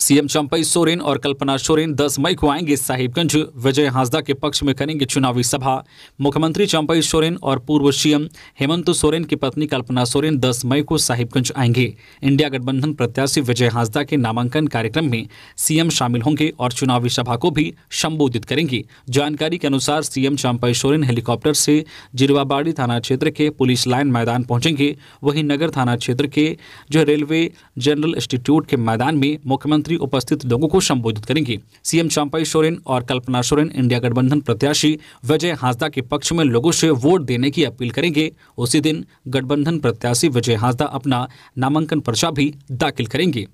CM Champai Soren और कल्पना सोरेन 10 मई को आएंगे साहिबगंज विजय हांसदा के पक्ष में करेंगे चुनावी सभा मुख्यमंत्री चंपई सोरेन और पूर्व सीएम हेमंत सोरेन की पत्नी कल्पना सोरेन 10 मई को साहिबगंज आएंगे इंडिया गठबंधन प्रत्याशी विजय हांसदा के नामांकन कार्यक्रम में सीएम शामिल होंगे और चुनावी सभा को भी संबोधित करेंगे जानकारी के अनुसार सीएम चंपई सोरेन हेलीकॉप्टर से जिरवाबाड़ी थाना क्षेत्र के पुलिस लाइन मैदान पहुंचेंगे वहीं नगर थाना क्षेत्र के जो रेलवे जनरल इंस्टीट्यूट के मैदान में मुख्य मुख्यमंत्री उपस्थित लोगों को संबोधित करेंगे सीएम चांपाई सोरेन और कल्पना सोरेन इंडिया गठबंधन प्रत्याशी विजय हांसदा के पक्ष में लोगों से वोट देने की अपील करेंगे उसी दिन गठबंधन प्रत्याशी विजय हांसदा अपना नामांकन पर्चा भी दाखिल करेंगे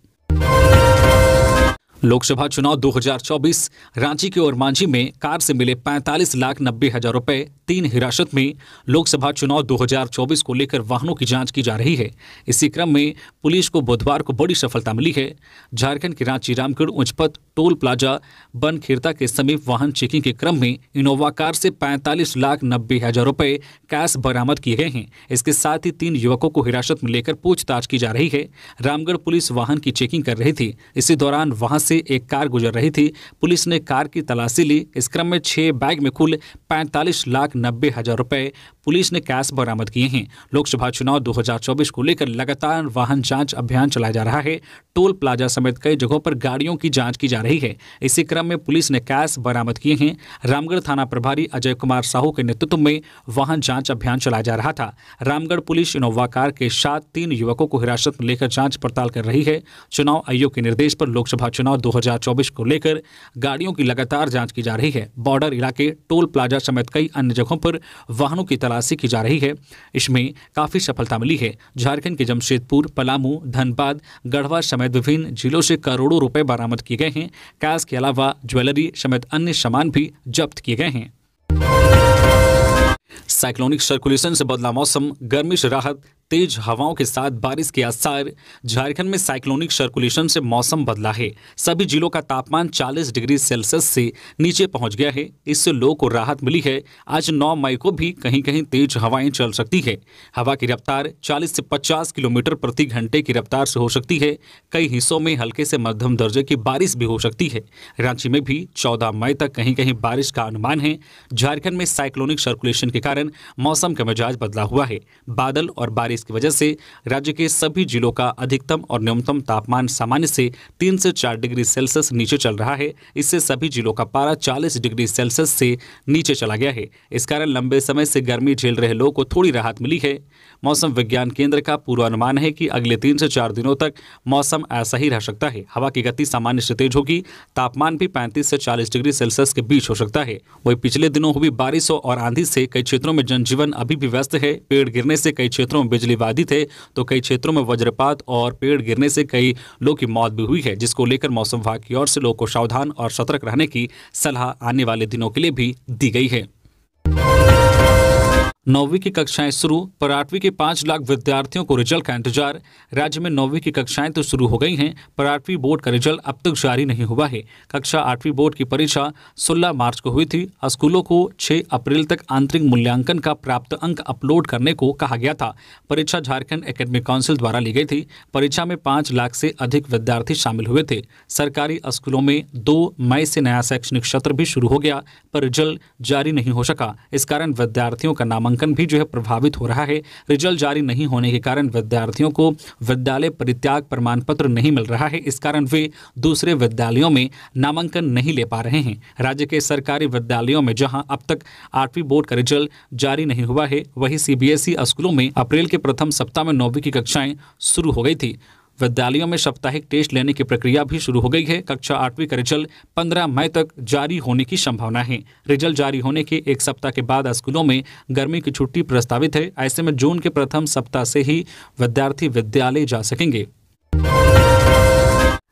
लोकसभा चुनाव 2024 रांची के ओरमांझी में कार से मिले 45 लाख नब्बे हजार रुपए तीन हिरासत में लोकसभा चुनाव 2024 को लेकर वाहनों की जांच की जा रही है इसी क्रम में पुलिस को बुधवार को बड़ी सफलता मिली है झारखंड के रांची रामगढ़ उचपत टोल प्लाजा बन खेरता के समीप वाहन चेकिंग के क्रम में इनोवा कार से पैंतालीस लाख नब्बे हजार रुपये कैश बरामद किए गए हैं इसके साथ ही तीन युवकों को हिरासत में लेकर पूछताछ की जा रही है रामगढ़ पुलिस वाहन की चेकिंग कर रही थी इसी दौरान वहां से एक कार गुजर रही थी पुलिस ने कार की तलाशी ली इस क्रम में छह बैग में कुल पैंतालीस लाख नब्बे हजार रुपए पुलिस ने कैश बरामद किए हैं लोकसभा चुनाव 2024 को लेकर लगातार वाहन जांच अभियान चलाया जा रहा है टोल प्लाजा समेत कई जगहों पर गाड़ियों की जांच की जा रही है इसी क्रम में पुलिस ने कैश बरामद किए हैं रामगढ़ थाना प्रभारी अजय कुमार साहू के नेतृत्व में वाहन जांच अभियान चलाया जा रहा था रामगढ़ पुलिस इनोवा कार के साथ तीन युवकों को हिरासत में लेकर जांच पड़ताल कर रही है चुनाव आयोग के निर्देश पर लोकसभा चुनाव दो को लेकर गाड़ियों की लगातार जाँच की जा रही है बॉर्डर इलाके टोल प्लाजा समेत कई अन्य जगहों पर वाहनों की तलाशी की जा रही है इसमें काफी सफलता मिली है झारखंड के जमशेदपुर पलामू धनबाद गढ़वा समेत विभिन्न जिलों से करोड़ों रुपए बरामद किए गए हैं कैश के अलावा ज्वेलरी समेत अन्य सामान भी जब्त किए गए हैं साइक्लोनिक सर्कुलेशन से बदला मौसम गर्मी से राहत तेज हवाओं के साथ बारिश के आसार झारखंड में साइक्लोनिक सर्कुलेशन से मौसम बदला है सभी जिलों का तापमान 40 डिग्री सेल्सियस से नीचे पहुंच गया है इससे लोगों को राहत मिली है आज 9 मई को भी कहीं कहीं तेज हवाएं चल सकती है हवा की रफ्तार 40 से 50 किलोमीटर प्रति घंटे की रफ्तार से हो सकती है कई हिस्सों में हल्के से मध्यम दर्जे की बारिश भी हो सकती है रांची में भी चौदह मई तक कहीं कहीं बारिश का अनुमान है झारखंड में साइक्लोनिक सर्कुलेशन के कारण मौसम का मिजाज बदला हुआ है बादल और बारिश जिसकी वजह से राज्य के सभी जिलों का अधिकतम और न्यूनतम तापमान सामान्य से तीन से चार डिग्री सेल्सियस नीचे चल रहा है इससे सभी जिलों का पारा चालीस डिग्री सेल्सियस से नीचे चला गया है इस कारण लंबे समय से गर्मी झेल रहे लोगों को थोड़ी राहत मिली है मौसम विज्ञान केंद्र का पूर्वानुमान है कि अगले तीन से चार दिनों तक मौसम ऐसा ही रह सकता है हवा की गति सामान्य से तेज होगी तापमान भी पैंतीस से चालीस डिग्री सेल्सियस के बीच हो सकता है वही पिछले दिनों हुई बारिश और आंधी से कई क्षेत्रों में जनजीवन अभी भी व्यस्त है पेड़ गिरने से कई क्षेत्रों में बिजली बाधित है तो कई क्षेत्रों में वज्रपात और पेड़ गिरने से कई लोगों की मौत भी हुई है जिसको लेकर मौसम विभाग की ओर से लोगों को सावधान और सतर्क रहने की सलाह आने वाले दिनों के लिए भी दी गई है नौवीं की कक्षाएं शुरू पर आठवीं के पाँच लाख विद्यार्थियों को रिजल्ट का इंतजार राज्य में नौवीं की कक्षाएं तो शुरू हो गई हैं पर आठवीं बोर्ड का रिजल्ट अब तक जारी नहीं हुआ है कक्षा आठवीं बोर्ड की परीक्षा 16 मार्च को हुई थी स्कूलों को 6 अप्रैल तक आंतरिक मूल्यांकन का प्राप्त अंक अपलोड करने को कहा गया था परीक्षा झारखंड अकेडमिक काउंसिल द्वारा ली गई थी परीक्षा में पाँच लाख से अधिक विद्यार्थी शामिल हुए थे सरकारी स्कूलों में दो मई से नया शैक्षणिक सत्र भी शुरू हो गया पर रिजल्ट जारी नहीं हो सका इस कारण विद्यार्थियों का नामांकन नामांकन भी जो है प्रभावित हो रहा है रिजल्ट जारी नहीं होने के कारण विद्यार्थियों को विद्यालय परित्याग प्रमाण पत्र नहीं मिल रहा है इस कारण वे दूसरे विद्यालयों में नामांकन नहीं ले पा रहे हैं राज्य के सरकारी विद्यालयों में जहाँ अब तक आठवीं बोर्ड का रिजल्ट जारी नहीं हुआ है वही सी स्कूलों में अप्रैल के प्रथम सप्ताह में नौवीं की कक्षाएं शुरू हो गई थी विद्यालयों में साप्ताहिक टेस्ट लेने की प्रक्रिया भी शुरू हो गई है कक्षा आठवीं का रिजल्ट पंद्रह मई तक जारी होने की संभावना है रिजल्ट जारी होने के एक सप्ताह के बाद स्कूलों में गर्मी की छुट्टी प्रस्तावित है ऐसे में जून के प्रथम सप्ताह से ही विद्यार्थी विद्यालय जा सकेंगे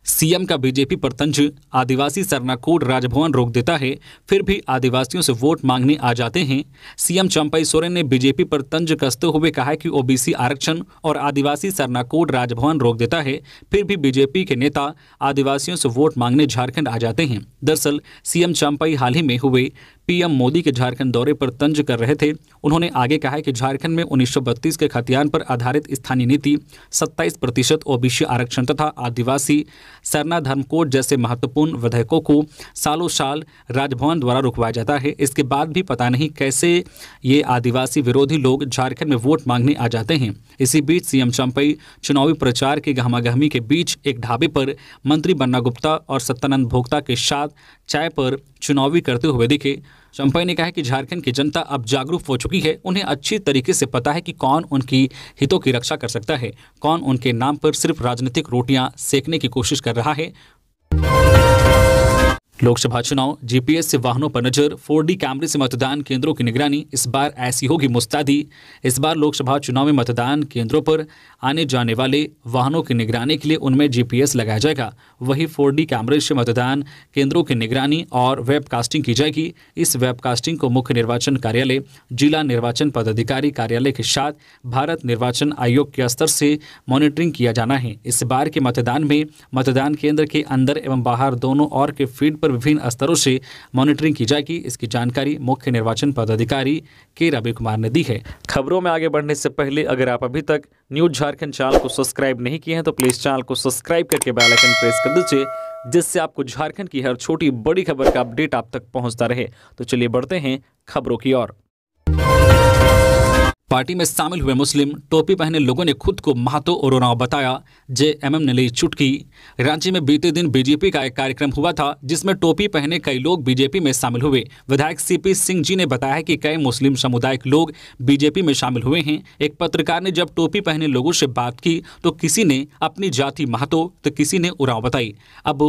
सीएम का बीजेपी पर तंज आदिवासी सरनाकोट राजभवन रोक देता है फिर भी आदिवासियों से वोट मांगने आ जाते हैं सीएम चंपाई सोरेन ने बीजेपी पर तंज कसते हुए कहा कि ओबीसी आरक्षण और आदिवासी सरनाकोट राजभवन रोक देता है फिर भी बीजेपी के नेता आदिवासियों से वोट मांगने झारखंड आ जाते हैं दरअसल सीएम चंपाई हाल ही में हुए पीएम मोदी के झारखंड दौरे पर तंज कर रहे थे उन्होंने आगे कहा कि झारखंड में उन्नीस के खतियान पर आधारित स्थानीय नीति 27 प्रतिशत ओबीसी आरक्षण तथा आदिवासी सरना धर्म कोड जैसे महत्वपूर्ण विधेयकों को सालों साल राजभवन द्वारा रुकवाया जाता है इसके बाद भी पता नहीं कैसे ये आदिवासी विरोधी लोग झारखंड में वोट मांगने आ जाते हैं इसी बीच सीएम चंपई चुनावी प्रचार की गहमागहमी के बीच एक ढाबे पर मंत्री बन्ना गुप्ता और सत्यानंद भोक्ता के साथ चाय पर चुनावी करते हुए दिखे चंपई ने कहा कि झारखंड की जनता अब जागरूक हो चुकी है उन्हें अच्छी तरीके से पता है कि कौन उनकी हितों की रक्षा कर सकता है कौन उनके नाम पर सिर्फ राजनीतिक रोटियां सेकने की कोशिश कर रहा है लोकसभा चुनाव जीपीएस से वाहनों पर नजर 4D कैमरे से मतदान केंद्रों की निगरानी इस बार ऐसी होगी मुस्तादी इस बार लोकसभा चुनाव में मतदान केंद्रों पर आने जाने वाले वाहनों की निगरानी के लिए उनमें जीपीएस लगाया जाएगा वहीं डी कैमरे से मतदान केंद्रों की निगरानी और वेबकास्टिंग की जाएगी इस वेबकास्टिंग को मुख्य निर्वाचन कार्यालय जिला निर्वाचन पदाधिकारी कार्यालय के साथ भारत निर्वाचन आयोग के स्तर से मॉनिटरिंग किया जाना है इस बार के मतदान में मतदान केंद्र के अंदर एवं बाहर दोनों और के फील्ड पर पर विभिन्न स्तरों से मॉनिटरिंग की जाएगी इसकी जानकारी मुख्य निर्वाचन पदाधिकारी के रवि कुमार ने दी है खबरों में आगे बढ़ने से पहले अगर आप अभी तक न्यूज झारखंड चैनल को सब्सक्राइब नहीं किए हैं तो प्लीज चैनल को सब्सक्राइब करके बेलाइकन प्रेस कर दीजिए जिससे आपको झारखंड की हर छोटी बड़ी खबर का अपडेट आप तक पहुंचता रहे तो चलिए बढ़ते हैं खबरों की ओर पार्टी में शामिल हुए मुस्लिम टोपी पहने लोगों ने खुद को और ओरोनाव बताया जे एम ने ली चुटकी रांची में बीते दिन बीजेपी का एक कार्यक्रम हुआ था जिसमें टोपी पहने कई लोग बीजेपी में शामिल हुए विधायक सीपी सिंह जी ने बताया कि कई मुस्लिम समुदाय के लोग बीजेपी में शामिल हुए हैं एक पत्रकार ने जब टोपी पहने लोगों से बात की तो किसी ने अपनी जाति महत्व तो किसी ने उराव बताई अब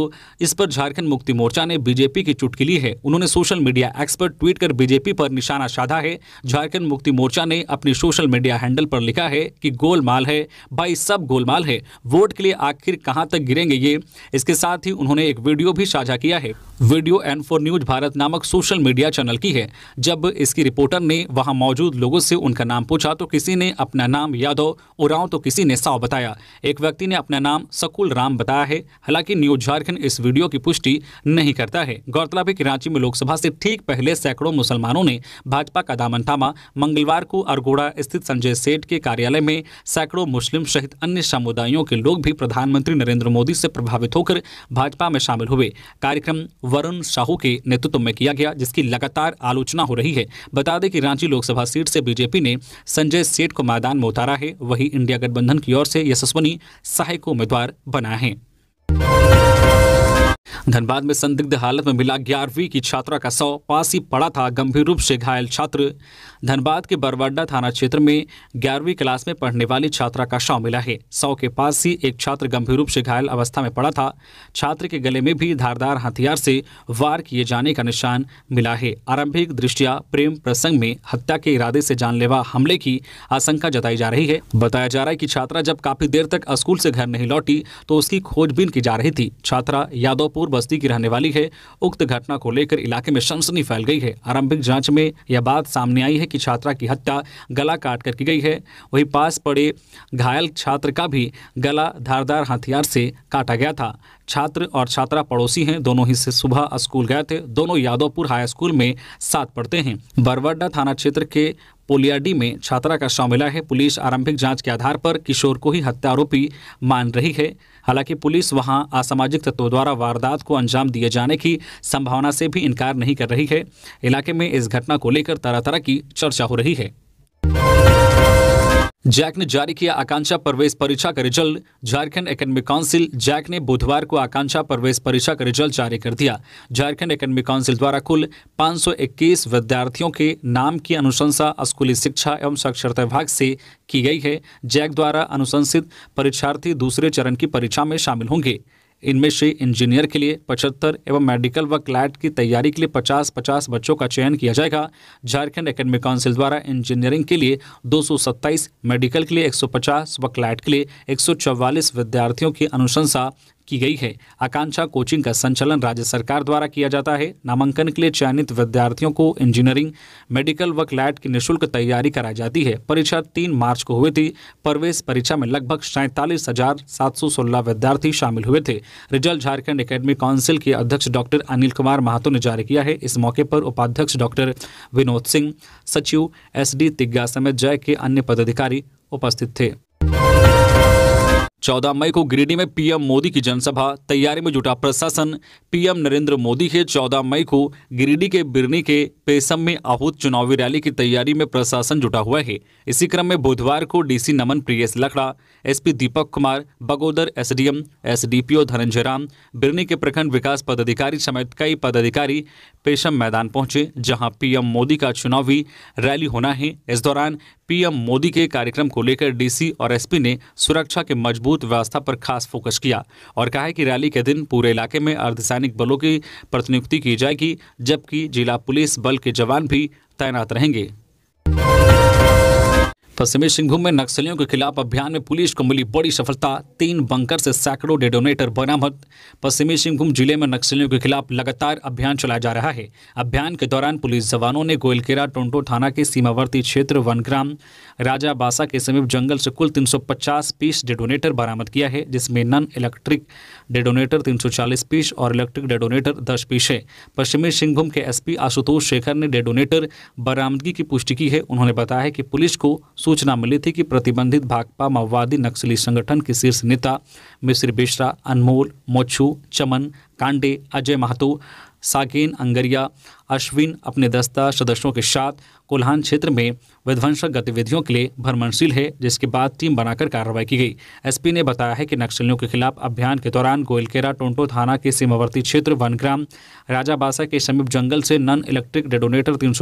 इस पर झारखंड मुक्ति मोर्चा ने बीजेपी की चुटकी ली है उन्होंने सोशल मीडिया एक्सपर्ट ट्वीट कर बीजेपी पर निशाना साधा है झारखंड मुक्ति मोर्चा ने अपनी अपनी सोशल मीडिया हैंडल पर लिखा है कि गोलमाल है भाई सब गोलमाल है वोट के लिए आखिर कहां तक गिरेंगे ये इसके साथ ही उन्होंने एक वीडियो भी साझा किया है video N four news Bharat नामक सोशल मीडिया चैनल की है जब इसकी रिपोर्टर ने वहां मौजूद लोगों से उनका नाम पूछा तो किसी ने अपना नाम यादव उराव तो किसी ने साव बताया एक व्यक्ति ने अपना नाम सकुल राम बताया है हालांकि न्यूज झारखंड इस वीडियो की पुष्टि नहीं करता है गौरतलब है कि रांची में लोकसभा से ठीक पहले सैकड़ों मुसलमानों ने भाजपा का दामन थामा मंगलवार को अरगोड़ा बांसवाड़ा स्थित संजय सेठ के कार्यालय में सैकड़ों मुस्लिम सहित अन्य समुदायों के लोग भी प्रधानमंत्री नरेंद्र मोदी से प्रभावित होकर भाजपा में शामिल हुए कार्यक्रम वरुण साहू के नेतृत्व में किया गया जिसकी लगातार आलोचना हो रही है बता दें कि रांची लोकसभा सीट से बीजेपी ने संजय सेठ को मैदान में उतारा है वही इंडिया गठबंधन की ओर से यशस्वनी सहाय को उम्मीदवार बना है धनबाद में संदिग्ध हालत में मिला ग्यारहवीं की छात्रा का सौ पास ही पड़ा था गंभीर रूप से घायल छात्र धनबाद के बरवाडा थाना क्षेत्र में ग्यारहवीं क्लास में पढ़ने वाली छात्रा का शव मिला है सौ के पास ही एक छात्र गंभीर रूप से घायल अवस्था में पड़ा था छात्र के गले में भी धारदार हथियार से वार किए जाने का निशान मिला है आरंभिक दृष्टिया प्रेम प्रसंग में हत्या के इरादे से जानलेवा हमले की आशंका जताई जा रही है बताया जा रहा है की छात्रा जब काफी देर तक स्कूल से घर नहीं लौटी तो उसकी खोजबीन की जा रही थी छात्रा यादवपुर बस्ती की रहने वाली है उक्त घटना को लेकर इलाके में सनसनी फैल गई है आरंभिक जांच में यह बात सामने आई है की छात्रा की हत्या गला काट कर की गई है वहीं पास पड़े घायल छात्र का भी गला धारदार हथियार से काटा गया था छात्र और छात्रा पड़ोसी हैं दोनों ही से सुबह स्कूल गए थे दोनों यादवपुर हाई स्कूल में साथ पढ़ते हैं बरवाडा थाना क्षेत्र के पोलियाडी में छात्रा का शव मिला है पुलिस आरंभिक जांच के आधार पर किशोर को ही हत्या आरोपी मान रही है हालांकि पुलिस वहां असामाजिक तत्वों द्वारा वारदात को अंजाम दिए जाने की संभावना से भी इनकार नहीं कर रही है इलाके में इस घटना को लेकर तरह तरह की चर्चा हो रही है जैक ने जारी किया आकांक्षा प्रवेश परीक्षा का result Jharkhand academic council JAC ने बुधवार को आकांक्षा प्रवेश परीक्षा का रिजल्ट जारी कर दिया झारखंड एकेडमिक काउंसिल द्वारा कुल 521 विद्यार्थियों के नाम की अनुशंसा स्कूली शिक्षा एवं साक्षरता विभाग से की गई है जैक द्वारा अनुशंसित परीक्षार्थी दूसरे चरण की परीक्षा में शामिल होंगे इनमें से इंजीनियर के लिए पचहत्तर एवं मेडिकल व क्लैट की तैयारी के लिए पचास पचास बच्चों का चयन किया जाएगा झारखंड एकेडमिक काउंसिल द्वारा इंजीनियरिंग के लिए 227, मेडिकल के लिए 150 व क्लैट के लिए 144 विद्यार्थियों की अनुशंसा की गई है आकांक्षा कोचिंग का संचालन राज्य सरकार द्वारा किया जाता है नामांकन के लिए चयनित विद्यार्थियों को इंजीनियरिंग मेडिकल व क्लैट की निःशुल्क तैयारी कराई जाती है परीक्षा तीन मार्च को हुई थी प्रवेश परीक्षा में लगभग सैंतालीस हजार सात सौ सोलह विद्यार्थी शामिल हुए थे रिजल्ट झारखंड अकेडमी काउंसिल के अध्यक्ष डॉक्टर अनिल कुमार महातो ने जारी किया है इस मौके पर उपाध्यक्ष डॉक्टर विनोद सिंह सचिव एस डी तिग्गा समेत जय के अन्य पदाधिकारी उपस्थित थे 14 मई को गिरिडीह में पीएम मोदी की जनसभा तैयारी में जुटा प्रशासन पीएम नरेंद्र मोदी के 14 मई को गिरिडीह के बिरनी के पेशम में आहूत चुनावी रैली की तैयारी में प्रशासन जुटा हुआ है इसी क्रम में बुधवार को DC Naman Priyesh Lakra SP Deepak Kumar Bagodar SDM SDPO Dhananjay Ram Birni के प्रखंड विकास पदाधिकारी समेत कई पदाधिकारी पेशम मैदान पहुंचे जहाँ पीएम मोदी का चुनावी रैली होना है इस दौरान पीएम मोदी के कार्यक्रम को लेकर डीसी और एसपी ने सुरक्षा के मजबूत व्यवस्था पर खास फोकस किया और कहा है कि रैली के दिन पूरे इलाके में अर्धसैनिक बलों की प्रतिनियुक्ति की जाएगी जबकि जिला पुलिस बल के जवान भी तैनात रहेंगे पश्चिमी सिंहभूम में नक्सलियों के खिलाफ अभियान में पुलिस को मिली बड़ी सफलता तीन बंकर से सैकड़ों डेडोनेटर बरामद पश्चिमी सिंहभूम जिले में नक्सलियों के खिलाफ लगातार अभियान चलाया जा रहा है अभियान के दौरान पुलिस जवानों ने गोयलकेरा टोंटो थाना के सीमावर्ती क्षेत्र वनग्राम राजा बासा के समीप जंगल से कुल तीन पीस डेडोनेटर बरामद किया है जिसमें नन इलेक्ट्रिक डेडोनेटर तीन पीस और इलेक्ट्रिक डेडोनेटर दस पीस है पश्चिमी सिंहभूम के एस आशुतोष शेखर ने डेडोनेटर बरामदगी की पुष्टि की है उन्होंने बताया कि पुलिस को सूचना मिली थी कि प्रतिबंधित भाकपा माओवादी नक्सली संगठन के शीर्ष नेता मिश्र बिश्रा अनमोल मोछू चमन कांडे अजय महतो साकेन अंगरिया अश्विन अपने दस्ता सदस्यों के साथ कोल्हान क्षेत्र में विध्वंसक गतिविधियों के लिए भ्रमणशील है जिसके बाद टीम बनाकर कार्रवाई की गई एसपी ने बताया है कि नक्सलियों के खिलाफ अभियान के दौरान गोयलकेरा टोंटो थाना के सीमावर्ती क्षेत्र वनग्राम राजाबासा के समीप जंगल से नन इलेक्ट्रिक डेडोनेटर तीन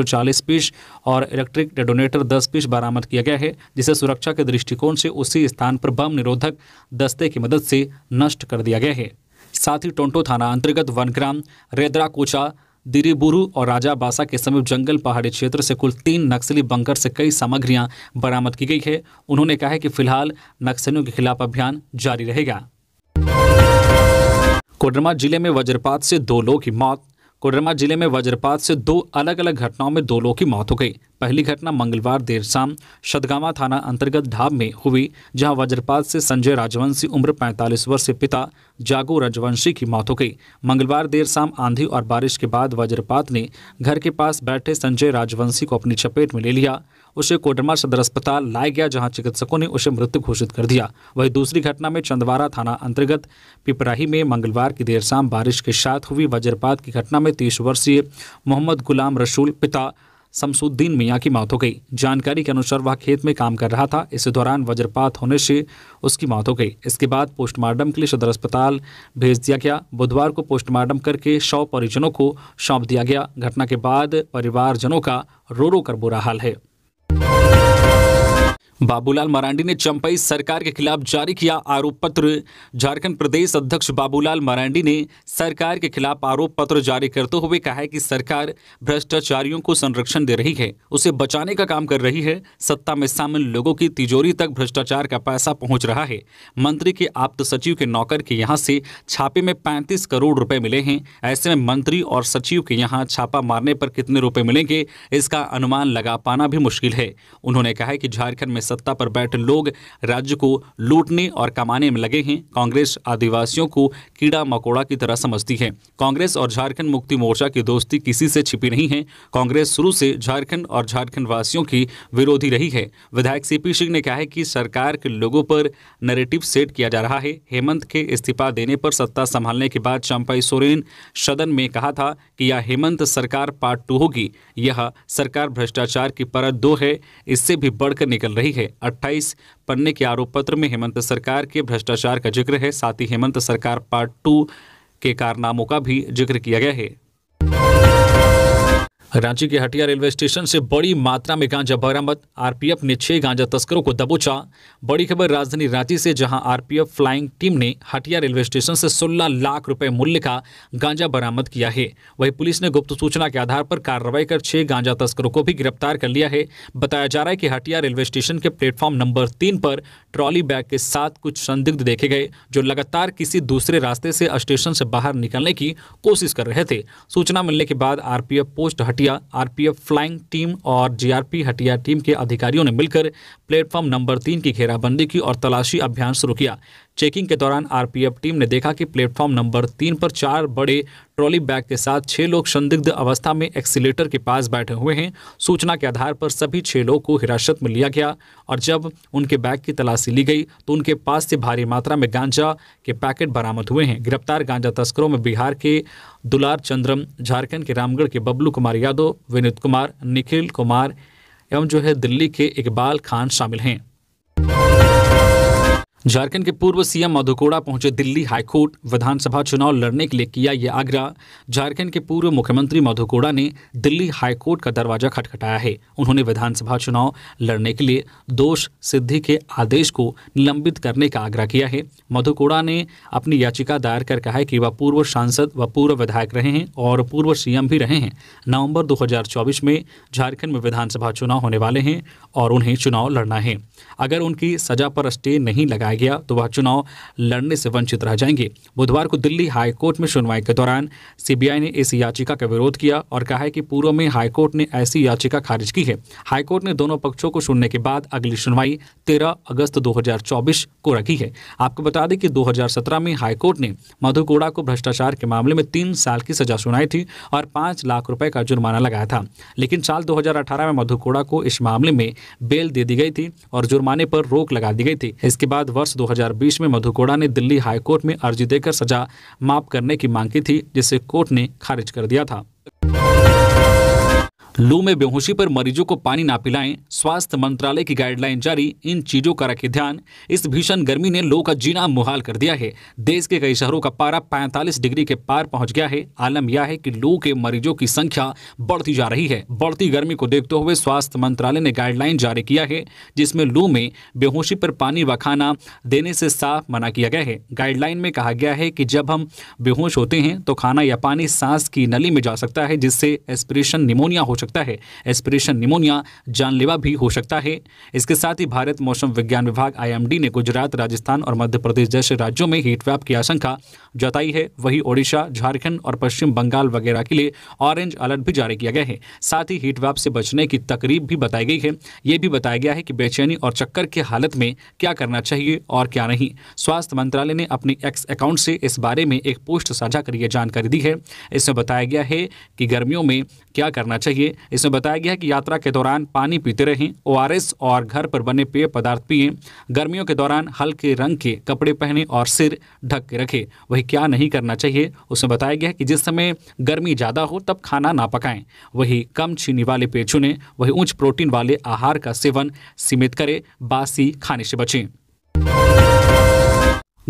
पीस और इलेक्ट्रिक डेडोनेटर दस पीस बरामद किया गया है जिसे सुरक्षा के दृष्टिकोण से उसी स्थान पर बम निरोधक दस्ते की मदद से नष्ट कर दिया गया है साथ ही टोंटो थाना अंतर्गत वनग्राम रेदराकोचा दिरीबुरु और राजा बासा के समीप जंगल पहाड़ी क्षेत्र से कुल तीन नक्सली बंकर से कई सामग्रियां बरामद की गई है उन्होंने कहा है कि फिलहाल नक्सलियों के खिलाफ अभियान जारी रहेगा कोडरमा जिले में वज्रपात से दो लोगों की मौत कोडरमा जिले में वज्रपात से दो अलग अलग घटनाओं में दो लोगों की मौत हो गई पहली घटना मंगलवार देर शाम शदगामा थाना अंतर्गत ढाब में हुई जहां वज्रपात से संजय राजवंशी उम्र 45 वर्ष के पिता जागो राजवंशी की मौत हो गई मंगलवार देर शाम आंधी और बारिश के बाद वज्रपात ने घर के पास बैठे संजय राजवंशी को अपनी चपेट में ले लिया उसे कोडरमा सदर अस्पताल लाया गया जहां चिकित्सकों ने उसे मृत घोषित कर दिया वहीं दूसरी घटना में चंदवारा थाना अंतर्गत पिपराही में मंगलवार की देर शाम बारिश के साथ हुई वज्रपात की घटना में तीस वर्षीय मोहम्मद गुलाम रसूल पिता शमसुद्दीन मियाँ की मौत हो गई जानकारी के अनुसार वह खेत में काम कर रहा था इस दौरान वज्रपात होने से उसकी मौत हो गई इसके बाद पोस्टमार्टम के लिए सदर अस्पताल भेज दिया गया बुधवार को पोस्टमार्टम करके शव परिजनों को सौंप दिया गया घटना के बाद परिवारजनों का रो रो कर बुरा हाल है बाबूलाल मरांडी ने चंपई सरकार के खिलाफ जारी किया आरोप पत्र झारखंड प्रदेश अध्यक्ष बाबूलाल मरांडी ने सरकार के खिलाफ आरोप पत्र जारी करते हुए कहा है कि सरकार भ्रष्टाचारियों को संरक्षण दे रही है उसे बचाने का काम कर रही है सत्ता में शामिल लोगों की तिजोरी तक भ्रष्टाचार का पैसा पहुंच रहा है मंत्री के आप्त सचिव के नौकर के यहाँ से छापे में पैंतीस करोड़ रुपए मिले हैं ऐसे में मंत्री और सचिव के यहाँ छापा मारने पर कितने रुपए मिलेंगे इसका अनुमान लगा पाना भी मुश्किल है उन्होंने कहा कि झारखंड में सत्ता पर बैठे लोग राज्य को लूटने और कमाने में लगे हैं कांग्रेस आदिवासियों को कीड़ा मकोड़ा की तरह समझती है कांग्रेस और झारखंड मुक्ति मोर्चा की दोस्ती किसी से छिपी नहीं है कांग्रेस शुरू से झारखंड और झारखंड वासियों की विरोधी रही है विधायक सीपी सिंह ने कहा है कि सरकार के लोगों पर नरेटिव सेट किया जा रहा है हेमंत के इस्तीफा देने पर सत्ता संभालने के बाद चंपाई सोरेन सदन में कहा था कि यह हेमंत सरकार पार्ट टू होगी यह सरकार भ्रष्टाचार की परत दो है इससे भी बढ़कर निकल रही है है 28 पन्ने के आरोप पत्र में हेमंत सरकार के भ्रष्टाचार का जिक्र है साथ ही हेमंत सरकार पार्ट टू के कारनामों का भी जिक्र किया गया है रांची के हटिया रेलवे स्टेशन से बड़ी मात्रा में गांजा बरामद आरपीएफ ने छह गांजा तस्करों को दबोचा बड़ी खबर राजधानी रांची से जहां आरपीएफ फ्लाइंग टीम ने हटिया रेलवे स्टेशन से 16 लाख रुपए मूल्य का गांजा बरामद किया है वहीं पुलिस ने गुप्त सूचना के आधार पर कार्रवाई कर छह गांजा तस्करों को भी गिरफ्तार कर लिया है बताया जा रहा है कि हटिया रेलवे स्टेशन के प्लेटफॉर्म नंबर तीन पर ट्रॉली बैग के साथ कुछ संदिग्ध देखे गए जो लगातार किसी दूसरे रास्ते से स्टेशन से बाहर निकलने की कोशिश कर रहे थे सूचना मिलने के बाद RPF post Hatia RPF flying team और जीआरपी हटिया टीम के अधिकारियों ने मिलकर प्लेटफॉर्म नंबर तीन की घेराबंदी की और तलाशी अभियान शुरू किया चेकिंग के दौरान आरपीएफ टीम ने देखा कि प्लेटफॉर्म नंबर तीन पर चार बड़े ट्रॉली बैग के साथ छह लोग संदिग्ध अवस्था में एक्सीटर के पास बैठे हुए हैं सूचना के आधार पर सभी छह लोग को हिरासत में लिया गया और जब उनके बैग की तलाशी ली गई तो उनके पास से भारी मात्रा में गांजा के पैकेट बरामद हुए हैं गिरफ्तार गांजा तस्करों में बिहार के दुलार चंद्रम झारखंड के रामगढ़ के बबलू कुमार यादव विनीत कुमार निखिल कुमार एवं जो है दिल्ली के इकबाल खान शामिल हैं झारखंड के पूर्व सीएम मधुकोड़ा पहुंचे दिल्ली हाईकोर्ट विधानसभा चुनाव लड़ने के लिए किया ये आग्रह झारखंड के पूर्व मुख्यमंत्री मधुकोड़ा ने दिल्ली हाईकोर्ट का दरवाजा खटखटाया है उन्होंने विधानसभा चुनाव लड़ने के लिए दोष सिद्धि के आदेश को निलंबित करने का आग्रह किया है मधुकोड़ा ने अपनी याचिका दायर कर कहा है कि वह पूर्व सांसद व पूर्व विधायक रहे हैं और पूर्व सीएम भी रहे हैं नवम्बर दो में झारखंड में विधानसभा चुनाव होने वाले हैं और उन्हें चुनाव लड़ना है अगर उनकी सजा पर स्टे नहीं लगा कराया गया तो वह चुनाव लड़ने से वंचित रह जाएंगे बुधवार को दिल्ली हाईकोर्ट में सुनवाई के दौरान सीबीआई ने इस याचिका का विरोध किया और कहा है कि पूर्व में हाईकोर्ट ने ऐसी याचिका खारिज की है हाईकोर्ट ने दोनों पक्षों को सुनने के बाद अगली सुनवाई तेरह अगस्त दो को रखी है आपको बता दें कि दो में हाईकोर्ट ने मधु कोड़ा को भ्रष्टाचार के मामले में तीन साल की सजा सुनाई थी और पांच लाख रुपए का जुर्माना लगाया था लेकिन साल 2018 में मधु कोड़ा को इस मामले में बेल दे दी गई थी और जुर्माने पर रोक लगा दी गई थी इसके बाद वर्ष 2020 में मधुकोड़ा ने दिल्ली हाईकोर्ट में अर्जी देकर सजा माफ करने की मांग की थी जिसे कोर्ट ने खारिज कर दिया था लू में बेहोशी पर मरीजों को पानी ना पिलाएं स्वास्थ्य मंत्रालय की गाइडलाइन जारी इन चीजों का रखे ध्यान इस भीषण गर्मी ने लोगों का जीना मुहाल कर दिया है देश के कई शहरों का पारा 45 डिग्री के पार पहुंच गया है आलम यह है कि लू के मरीजों की संख्या बढ़ती जा रही है बढ़ती गर्मी को देखते हुए स्वास्थ्य मंत्रालय ने गाइडलाइन जारी किया है जिसमें लू में बेहोशी पर पानी व खाना देने से साफ मना किया गया है गाइडलाइन में कहा गया है कि जब हम बेहोश होते हैं तो खाना या पानी सांस की नली में जा सकता है जिससे एस्पिरेशन निमोनिया हो सकता सकता है एस्पिरेशन निमोनिया जानलेवा भी हो सकता है इसके साथ ही भारत मौसम विज्ञान विभाग आईएमडी ने गुजरात राजस्थान और मध्य प्रदेश जैसे राज्यों में हीट की आशंका जताई है वही ओडिशा झारखंड और पश्चिम बंगाल वगैरह के लिए ऑरेंज अलर्ट भी जारी किया गया है साथ ही हीट से बचने की तकरीब भी बताई गई है ये भी बताया गया है कि बेचैनी और चक्कर की हालत में क्या करना चाहिए और क्या नहीं स्वास्थ्य मंत्रालय ने अपने एक्स अकाउंट से इस बारे में एक पोस्ट साझा कर यह जानकारी दी है इसमें बताया गया है कि गर्मियों में क्या करना चाहिए इसमें बताया गया है कि यात्रा के दौरान पानी पीते रहें ओ और घर पर बने पेय पदार्थ पिए गर्मियों के दौरान हल्के रंग के कपड़े पहने और सिर ढक के रखें वही क्या नहीं करना चाहिए उसमें बताया गया है कि जिस समय गर्मी ज़्यादा हो तब खाना ना पकाएं वही कम चीनी वाले पेय चुने वही उच्च प्रोटीन वाले आहार का सेवन सीमित करें बासी खाने से बचें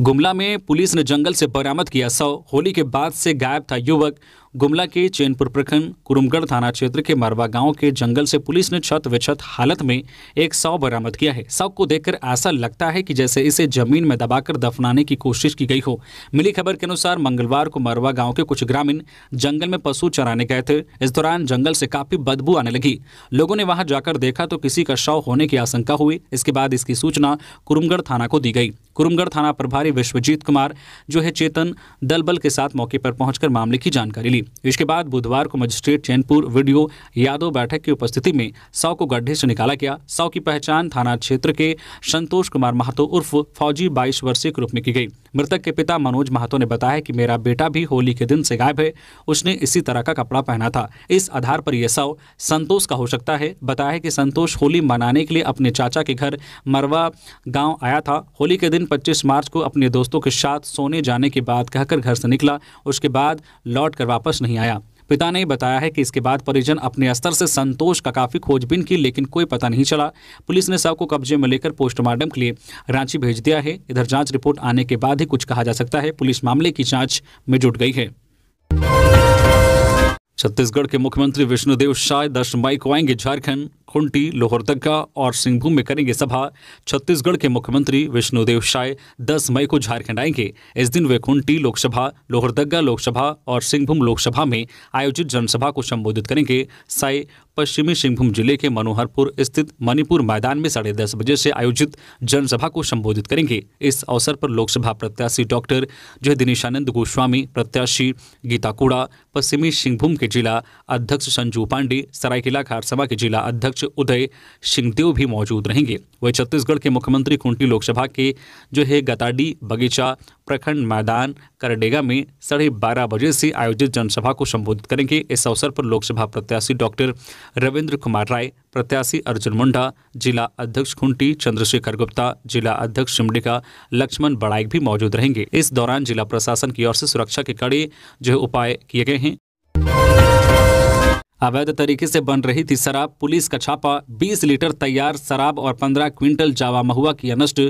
गुमला में पुलिस ने जंगल से बरामद किया सौ होली के बाद से गायब था युवक गुमला के चैनपुर प्रखंड कुरुमगढ़ थाना क्षेत्र के मरवा गांव के जंगल से पुलिस ने छत विछत हालत में एक शव बरामद किया है शव को देखकर ऐसा लगता है कि जैसे इसे जमीन में दबाकर दफनाने की कोशिश की गई हो मिली खबर के अनुसार मंगलवार को मरवा गाँव के कुछ ग्रामीण जंगल में पशु चराने गए थे इस दौरान जंगल से काफी बदबू आने लगी लोगों ने वहां जाकर देखा तो किसी का शव होने की आशंका हुई इसके बाद इसकी सूचना कुरुमगढ़ थाना को दी गई कुरुमगढ़ थाना प्रभारी विश्वजीत कुमार जो है चेतन दलबल के साथ मौके पर पहुंचकर मामले की जानकारी ली हुई इसके बाद बुधवार को मजिस्ट्रेट चैनपुर वीडियो यादव बैठक की उपस्थिति में सौ को गड्ढे से निकाला गया सौ की पहचान थाना क्षेत्र के संतोष कुमार महतो उर्फ फौजी बाईस वर्षीय के रूप में की गई मृतक के पिता मनोज महतो ने बताया कि मेरा बेटा भी होली के दिन से गायब है उसने इसी तरह का कपड़ा पहना था इस आधार पर यह सौ संतोष का हो सकता है बताया कि संतोष होली मनाने के लिए अपने चाचा के घर मरवा गांव आया था होली के दिन 25 मार्च को अपने दोस्तों के साथ सोने जाने के बाद कहकर घर से निकला उसके बाद लौट कर वापस वापस नहीं आया पिता ने बताया है कि इसके बाद परिजन अपने स्तर से संतोष का काफी खोजबीन की लेकिन कोई पता नहीं चला पुलिस ने सब को कब्जे में लेकर पोस्टमार्टम के लिए रांची भेज दिया है इधर जांच रिपोर्ट आने के बाद ही कुछ कहा जा सकता है पुलिस मामले की जांच में जुट गई है छत्तीसगढ़ के मुख्यमंत्री विष्णुदेव शाह दस मई को आएंगे झारखंड खुंटी लोहरदगा और सिंहभूम में करेंगे सभा छत्तीसगढ़ के मुख्यमंत्री विष्णुदेव शाय 10 मई को झारखंड आएंगे इस दिन वे खुंटी लोकसभा लोहरदगा लोकसभा और सिंहभूम लोकसभा में आयोजित जनसभा को संबोधित करेंगे साय पश्चिमी सिंहभूम जिले के मनोहरपुर स्थित मणिपुर मैदान में साढ़े दस बजे से आयोजित जनसभा को संबोधित करेंगे इस अवसर पर लोकसभा प्रत्याशी डॉक्टर जय दिनेशानंद गोस्वामी प्रत्याशी गीता कुड़ा पश्चिमी सिंहभूम के जिला अध्यक्ष संजू पांडे सरायकेला खारसभा के जिला अध्यक्ष उदय सिंहदेव भी मौजूद रहेंगे वहीं छत्तीसगढ़ के मुख्यमंत्री कुंटी लोकसभा के जो है गताडी बगीचा प्रखंड मैदान करडेगा में साढ़े बारह बजे से आयोजित जनसभा को संबोधित करेंगे इस अवसर पर लोकसभा प्रत्याशी डॉक्टर रविंद्र कुमार राय प्रत्याशी अर्जुन मुंडा जिला अध्यक्ष खुंटी चंद्रशेखर गुप्ता जिला अध्यक्ष शिमडिका लक्ष्मण बड़ाइक भी मौजूद रहेंगे इस दौरान जिला प्रशासन की ओर से सुरक्षा के कड़े जो उपाय किए गए हैं अवैध तरीके से बन रही थी शराब पुलिस का छापा 20 लीटर तैयार शराब और 15 क्विंटल जावा महुआ की अनष्ट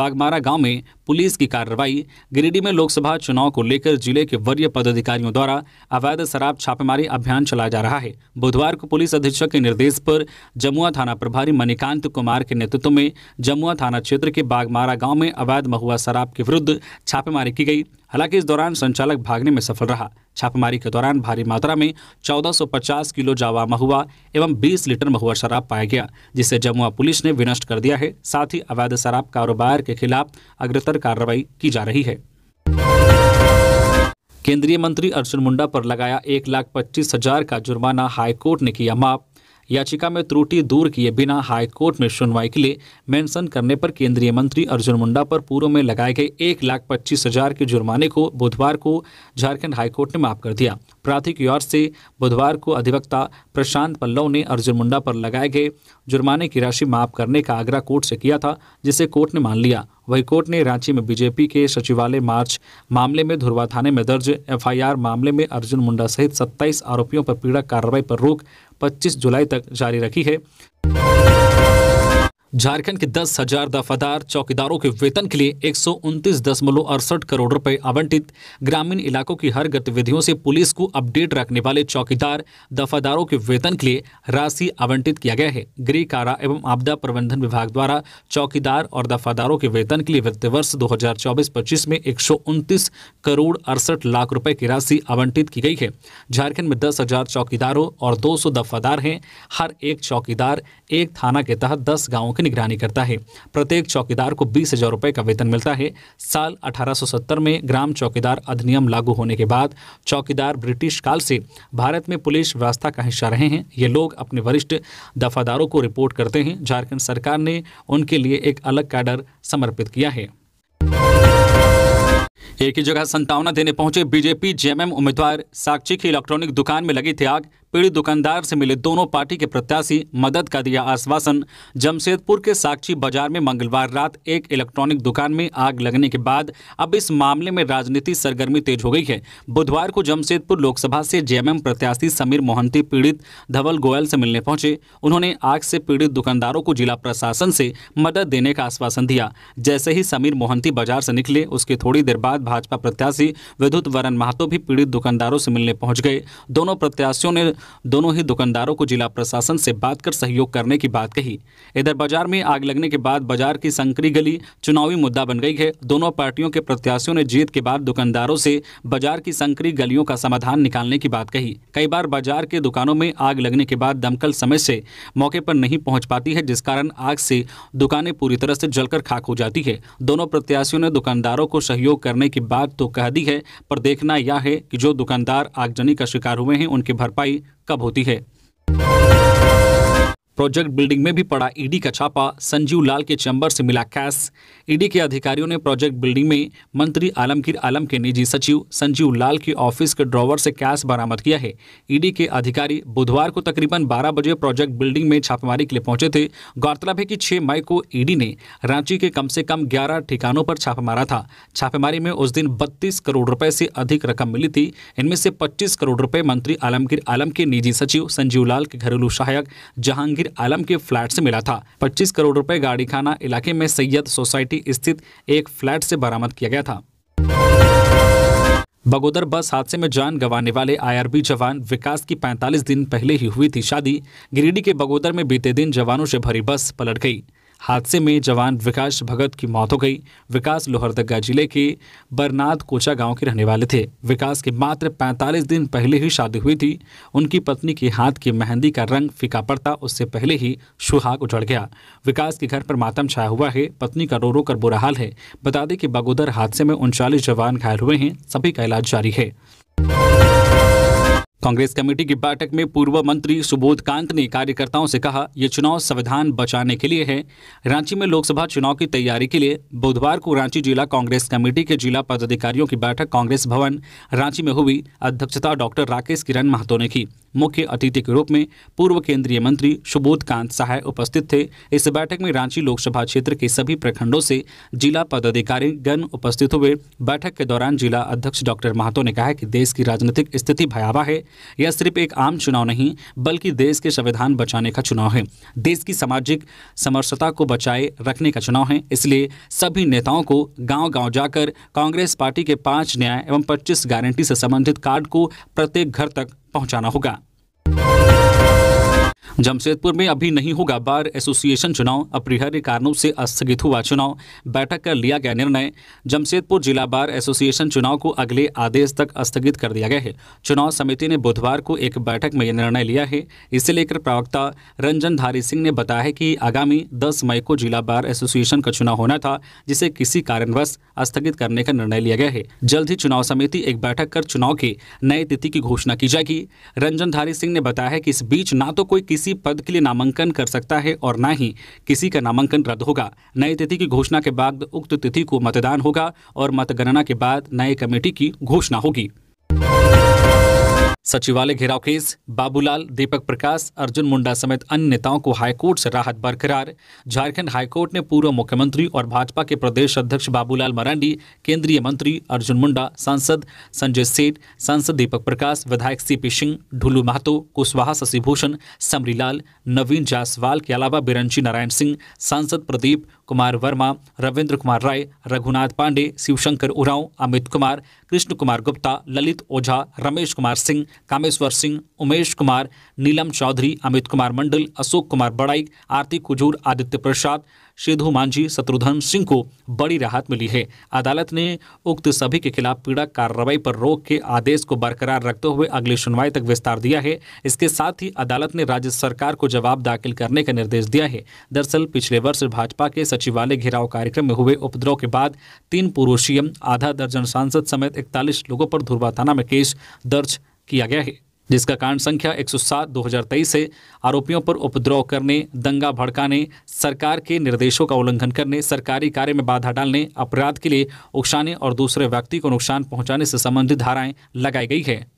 बागमारा गांव में पुलिस की कार्रवाई गिरिडीह में लोकसभा चुनाव को लेकर जिले के वरीय पदाधिकारियों द्वारा अवैध शराब छापेमारी अभियान चलाया जा रहा है बुधवार को पुलिस अधीक्षक के निर्देश पर जमुआ थाना प्रभारी मणिकांत कुमार के नेतृत्व में जमुआ थाना क्षेत्र के बागमारा गांव में अवैध महुआ शराब के विरुद्ध छापेमारी की गई हालांकि इस दौरान संचालक भागने में सफल रहा छापेमारी के दौरान भारी मात्रा में 1450 किलो जावा महुआ एवं 20 लीटर महुआ शराब पाया गया जिसे जमुआ पुलिस ने विनष्ट कर दिया है साथ ही अवैध शराब कारोबार के खिलाफ अग्रतर पर कार्रवाई की जा रही है केंद्रीय मंत्री अर्जुन मुंडा पर लगाया एक लाख पच्चीस हजार का जुर्माना हाईकोर्ट ने किया माफ याचिका में त्रुटि दूर किए बिना हाईकोर्ट में सुनवाई के लिए मेंशन करने पर केंद्रीय मंत्री अर्जुन मुंडा पर पूर्व में लगाए गए एक लाख पच्चीस हजार के जुर्माने को बुधवार को झारखंड हाईकोर्ट ने माफ कर दिया प्राथमिक की ओर से बुधवार को अधिवक्ता प्रशांत पल्लव ने अर्जुन मुंडा पर लगाए गए जुर्माने की राशि माफ करने का आग्रह कोर्ट से किया था जिसे कोर्ट ने मान लिया वही कोर्ट ने रांची में बीजेपी के सचिवालय मार्च मामले में धुरवा थाने में दर्ज एफआईआर मामले में अर्जुन मुंडा सहित 27 आरोपियों पर पीड़ा कार्रवाई पर रोक 25 जुलाई तक जारी रखी है झारखंड के दस हजार दफादार चौकीदारों के वेतन के लिए एक करोड़ रुपए आवंटित ग्रामीण इलाकों की हर गतिविधियों से पुलिस को अपडेट रखने वाले चौकीदार दफादारों के वेतन के लिए राशि आवंटित किया गया है गृह कारा एवं आपदा प्रबंधन विभाग द्वारा चौकीदार और दफादारों के वेतन के लिए वित्त वर्ष दो हजार में एक करोड़ अड़सठ लाख रुपए की राशि आवंटित की गई है झारखंड में दस चौकीदारों और दो दफादार हैं हर एक चौकीदार एक थाना के तहत दस गाँव की निगरानी करता है प्रत्येक चौकीदार को बीस हजार रुपये का वेतन मिलता है साल 1870 में ग्राम चौकीदार अधिनियम लागू होने के बाद चौकीदार ब्रिटिश काल से भारत में पुलिस व्यवस्था का हिस्सा रहे हैं ये लोग अपने वरिष्ठ दफादारों को रिपोर्ट करते हैं झारखंड सरकार ने उनके लिए एक अलग कैडर समर्पित किया है एक ही जगह संतावना देने पहुंचे बीजेपी जेएमएम उम्मीदवार साक्षी की इलेक्ट्रॉनिक दुकान में लगी थी आग पीड़ित दुकानदार से मिले दोनों पार्टी के प्रत्याशी मदद का दिया आश्वासन जमशेदपुर के साक्षी बाजार में मंगलवार रात एक इलेक्ट्रॉनिक दुकान में आग लगने के बाद अब इस मामले में राजनीति सरगर्मी तेज हो गई है बुधवार को जमशेदपुर लोकसभा से जेएमएम प्रत्याशी समीर मोहंती पीड़ित धवल गोयल से मिलने पहुंचे उन्होंने आग से पीड़ित दुकानदारों को जिला प्रशासन से मदद देने का आश्वासन दिया जैसे ही समीर मोहंती बाजार से निकले उसके थोड़ी देर बाद भाजपा प्रत्याशी विद्युत वरण महतो भी पीड़ित दुकानदारों से मिलने पहुंच गए दोनों प्रत्याशियों ने दोनों ही दुकानदारों को जिला प्रशासन से बात कर सहयोग करने की बात कही इधर बाजार में आग लगने के बाद बाजार की संकरी गली चुनावी मुद्दा बन गई है दोनों पार्टियों के प्रत्याशियों ने जीत के बाद दुकानदारों से बाजार की संकरी गलियों का समाधान निकालने की बात कही कई बार बाजार के दुकानों में आग लगने के बाद दमकल समय से मौके पर नहीं पहुंच पाती है जिस कारण आग से दुकानें पूरी तरह से जलकर खाक हो जाती है दोनों प्रत्याशियों ने दुकानदारों को सहयोग करने की बात तो कह दी है पर देखना यह है कि जो दुकानदार आगजनी का शिकार हुए हैं उनकी भरपाई कब होती है प्रोजेक्ट बिल्डिंग में भी पड़ा ईडी का छापा संजीव लाल के चैम्बर से मिला कैश ईडी के अधिकारियों ने प्रोजेक्ट बिल्डिंग में मंत्री आलमगीर आलम के निजी सचिव संजीव लाल के ऑफिस के ड्रॉवर से कैश बरामद किया है ईडी के अधिकारी बुधवार को तकरीबन 12 बजे प्रोजेक्ट बिल्डिंग में छापेमारी के लिए पहुंचे थे गौरतलब है कि छह मई को ईडी ने रांची के कम से कम ग्यारह ठिकानों पर छापा मारा था छापेमारी में उस दिन बत्तीस करोड़ रुपए से अधिक रकम मिली थी इनमें से पच्चीस करोड़ रुपए मंत्री आलमगीर आलम के निजी सचिव संजीव लाल के घरेलू सहायक जहांगीर जहांगीर आलम के फ्लैट से मिला था 25 करोड़ रुपए गाड़ीखाना इलाके में सैयद सोसाइटी स्थित एक फ्लैट से बरामद किया गया था बगोदर बस हादसे में जान गंवाने वाले आईआरबी जवान विकास की 45 दिन पहले ही हुई थी शादी गिरिडीह के बगोदर में बीते दिन जवानों से भरी बस पलट गई हादसे में जवान विकास भगत की मौत हो गई विकास लोहरदगा जिले के बरनाद कोचा गांव के रहने वाले थे विकास के मात्र 45 दिन पहले ही शादी हुई थी उनकी पत्नी के हाथ की मेहंदी का रंग फीका पड़ता उससे पहले ही सुहाग उजड़ गया विकास के घर पर मातम छाया हुआ है पत्नी का रो रो कर बुरा हाल है बता दें कि बगोदर हादसे में उनचालीस जवान घायल हुए हैं सभी का इलाज जारी है कांग्रेस कमेटी की बैठक में पूर्व मंत्री सुबोध कांत ने कार्यकर्ताओं से कहा यह चुनाव संविधान बचाने के लिए है रांची में लोकसभा चुनाव की तैयारी के लिए बुधवार को रांची जिला कांग्रेस कमेटी के जिला पदाधिकारियों की बैठक कांग्रेस भवन रांची में हुई अध्यक्षता डॉक्टर राकेश किरण महतो ने की मुख्य अतिथि के रूप में पूर्व केंद्रीय मंत्री सुबोध कांत सहाय उपस्थित थे इस बैठक में रांची लोकसभा क्षेत्र के सभी प्रखंडों से जिला पदाधिकारी गण उपस्थित हुए बैठक के दौरान जिला अध्यक्ष डॉक्टर महतो ने कहा कि देश की राजनीतिक स्थिति भयावह है यह सिर्फ एक आम चुनाव नहीं बल्कि देश के संविधान बचाने का चुनाव है देश की सामाजिक समरसता को बचाए रखने का चुनाव है इसलिए सभी नेताओं को गांव गांव जाकर कांग्रेस पार्टी के पांच न्याय एवं पच्चीस गारंटी से संबंधित कार्ड को प्रत्येक घर तक पहुंचाना होगा जमशेदपुर में अभी नहीं होगा बार एसोसिएशन चुनाव अपरिहार्य कारणों से स्थगित हुआ चुनाव बैठक कर लिया गया निर्णय जमशेदपुर जिला बार एसोसिएशन चुनाव को अगले आदेश तक स्थगित कर दिया गया है चुनाव समिति ने बुधवार को एक बैठक में यह निर्णय लिया है इसे लेकर प्रवक्ता रंजन धारी सिंह ने बताया है कि आगामी दस मई को जिला बार एसोसिएशन का चुनाव होना था जिसे किसी कारणवश स्थगित करने का निर्णय लिया गया है जल्द ही चुनाव समिति एक बैठक कर चुनाव की नई तिथि की घोषणा की जाएगी रंजनधारी सिंह ने बताया है कि इस बीच ना तो कोई किसी पद के लिए नामांकन कर सकता है और न ही किसी का नामांकन रद्द होगा नई तिथि की घोषणा के बाद उक्त तिथि को मतदान होगा और मतगणना के बाद नए कमेटी की घोषणा होगी सचिवालय घेराव केस बाबूलाल दीपक प्रकाश अर्जुन मुंडा समेत अन्य नेताओं को हाईकोर्ट से राहत बरकरार झारखंड हाईकोर्ट ने पूर्व मुख्यमंत्री और भाजपा के प्रदेश अध्यक्ष बाबूलाल मरांडी केंद्रीय मंत्री अर्जुन मुंडा सांसद संजय सेठ सांसद दीपक प्रकाश विधायक सीपी सिंह ढुलू महतो कुशवाहा शशिभूषण समरीलाल नवीन जायसवाल के अलावा बिरंची नारायण सिंह सांसद प्रदीप कुमार वर्मा रविंद्र कुमार राय रघुनाथ पांडे शिवशंकर उरांव अमित कुमार कृष्ण कुमार गुप्ता ललित ओझा रमेश कुमार सिंह कामेश्वर सिंह उमेश कुमार नीलम चौधरी अमित कुमार मंडल अशोक कुमार बड़ाई आरती कुजूर आदित्य प्रसाद सिद्धू मांझी शत्रुघ्न सिंह को बड़ी राहत मिली है अदालत ने उक्त सभी के खिलाफ पीड़ा कार्रवाई पर रोक के आदेश को बरकरार रखते हुए अगली सुनवाई तक विस्तार दिया है इसके साथ ही अदालत ने राज्य सरकार को जवाब दाखिल करने का निर्देश दिया है दरअसल पिछले वर्ष भाजपा के सचिवालय घेराव कार्यक्रम में हुए उपद्रव के बाद तीन पूर्व सीएम आधा दर्जन सांसद समेत इकतालीस लोगों पर धुरवा थाना में केस दर्ज किया गया है जिसका कारण संख्या 107 सात है आरोपियों पर उपद्रव करने दंगा भड़काने सरकार के निर्देशों का उल्लंघन करने सरकारी कार्य में बाधा डालने अपराध के लिए उकसाने और दूसरे व्यक्ति को नुकसान पहुंचाने से संबंधित धाराएं लगाई गई हैं